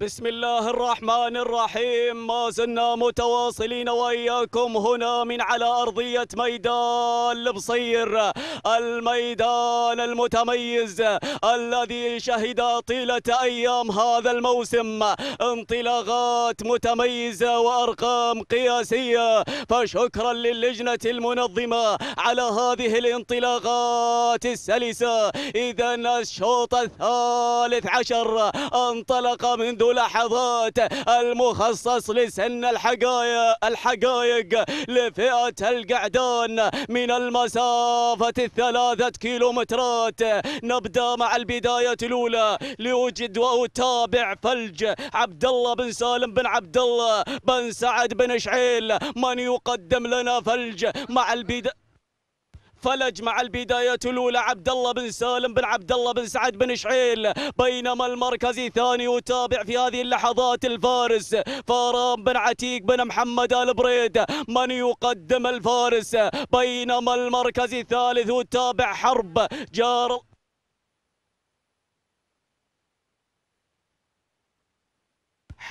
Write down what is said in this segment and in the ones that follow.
بسم الله الرحمن الرحيم ما زلنا متواصلين وإياكم هنا من على أرضية ميدان البصير الميدان المتميز الذي شهد طيلة أيام هذا الموسم انطلاقات متميزة وأرقام قياسية فشكرا للجنة المنظمة على هذه الانطلاقات السلسة إذا الشوط الثالث عشر انطلق منذ لحظات المخصص لسن الحقائق الحقائق لفئة القعدان من المسافة الثلاثة كيلومترات نبدأ مع البداية الأولى لوجد وأتابع فلج عبد الله بن سالم بن عبد الله بن سعد بن شعيل من يقدم لنا فلج مع البداية فلج مع البداية الأولى عبد الله بن سالم بن عبد الله بن سعد بن شعيل بينما المركز الثاني يتابع في هذه اللحظات الفارس فاران بن عتيق بن محمد البريد من يقدم الفارس بينما المركز الثالث يتابع حرب جار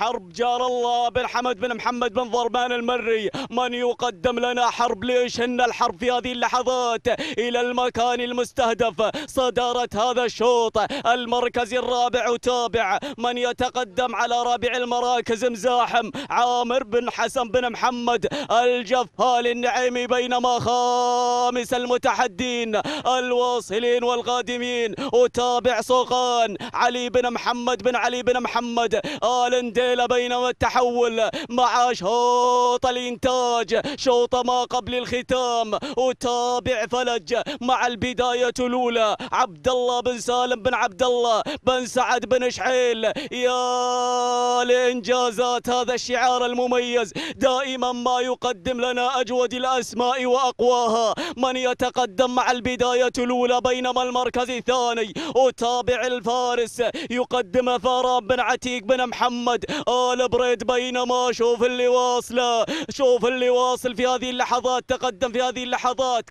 حرب جار الله بن حمد بن محمد بن ضربان المري من يقدم لنا حرب ليش إن الحرب في هذه اللحظات إلى المكان المستهدف صدارت هذا الشوط المركز الرابع وتابع من يتقدم على رابع المراكز مزاحم عامر بن حسن بن محمد الجفال النعيمي بينما خامس المتحدين الواصلين والقادمين وتابع صوقان علي بن محمد بن علي بن محمد آلندي الليلة بينما التحول مع شوط الإنتاج شوط ما قبل الختام وتابع فلج مع البداية الأولى عبد الله بن سالم بن عبد الله بن سعد بن شعيل يا لإنجازات هذا الشعار المميز دائما ما يقدم لنا أجود الأسماء وأقواها من يتقدم مع البداية الأولى بينما المركز الثاني وتابع الفارس يقدم فراب بن عتيق بن محمد آل بريد بينما شوف اللي واصله شوف اللي واصل في هذه اللحظات تقدم في هذه اللحظات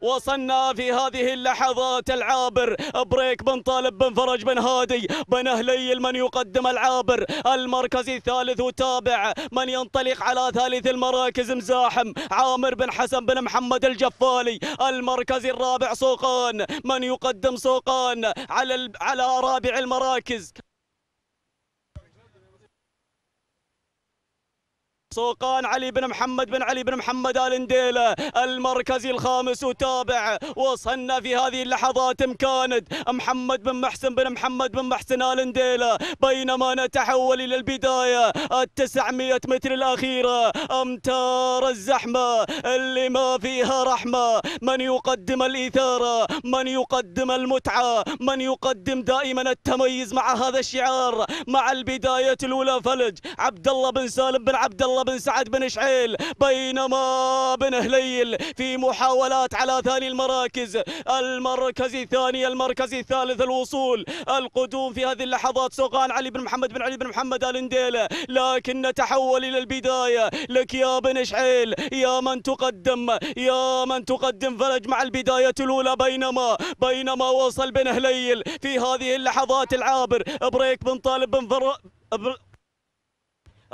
وصلنا في هذه اللحظات العابر بريك بن طالب بن فرج بن هادي بن أهلي من يقدم العابر المركز الثالث وتابع من ينطلق على ثالث المراكز مزاحم عامر بن حسن بن محمد الجفالي المركز الرابع سوقان من يقدم سوقان على على رابع المراكز سوقان علي بن محمد بن علي بن محمد آل نديلة المركزي الخامس وتابع وصلنا في هذه اللحظات مكاند محمد بن محسن بن محمد بن محسن آل نديلة بينما نتحول إلى البداية التسعمية متر الأخيرة أمتار الزحمة اللي ما فيها رحمة من يقدم الإثارة من يقدم المتعة من يقدم دائما التميز مع هذا الشعار مع البداية الأولى فلج عبد الله بن سالم بن عبد الله الله بن سعد بن شعيل بينما بن هليل في محاولات على ثاني المراكز المركز الثاني المركز الثالث الوصول القدوم في هذه اللحظات سوقان علي بن محمد بن علي بن محمد آل نديلة لكن نتحول إلى البداية لك يا بن شعيل يا من تقدم يا من تقدم فلج مع البداية الأولى بينما بينما وصل بن هليل في هذه اللحظات العابر بريك بن طالب بن فر...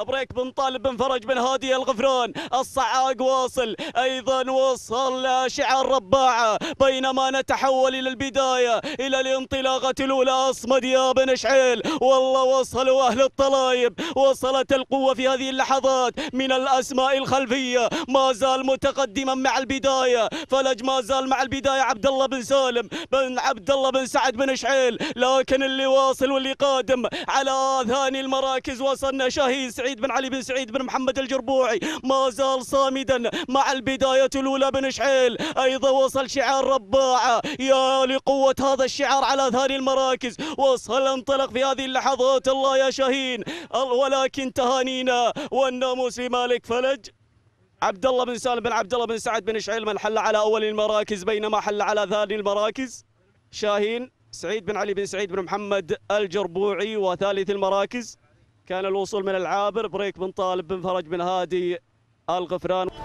بريك بن طالب بن فرج بن هادي الغفران الصعاق واصل ايضا وصل شعار رباعه بينما نتحول الى البدايه الى الانطلاقه الاولى اصمد يا بن شعيل والله وصلوا اهل الطلايب وصلت القوه في هذه اللحظات من الاسماء الخلفيه ما زال متقدما مع البدايه فلج ما زال مع البدايه عبد الله بن سالم بن عبد الله بن سعد بن شعيل لكن اللي واصل واللي قادم على اذهان المراكز وصلنا شهيد سعيد بن علي بن سعيد بن محمد الجربوعي ما زال صامدا مع البداية الأولى بن شحيل أيضا وصل شعار رباعة يا لقوة هذا الشعار على ثاني المراكز وصل انطلق في هذه اللحظات الله يا شاهين ولكن تهانينا والناموس لمالك فلج عبد الله بن سالم بن عبد الله بن سعد بن شعيل من حل على أول المراكز بينما حل على ثاني المراكز شاهين سعيد بن علي بن سعيد بن محمد الجربوعي وثالث المراكز كان الوصول من العابر بريك بن طالب بن فرج بن هادي الغفران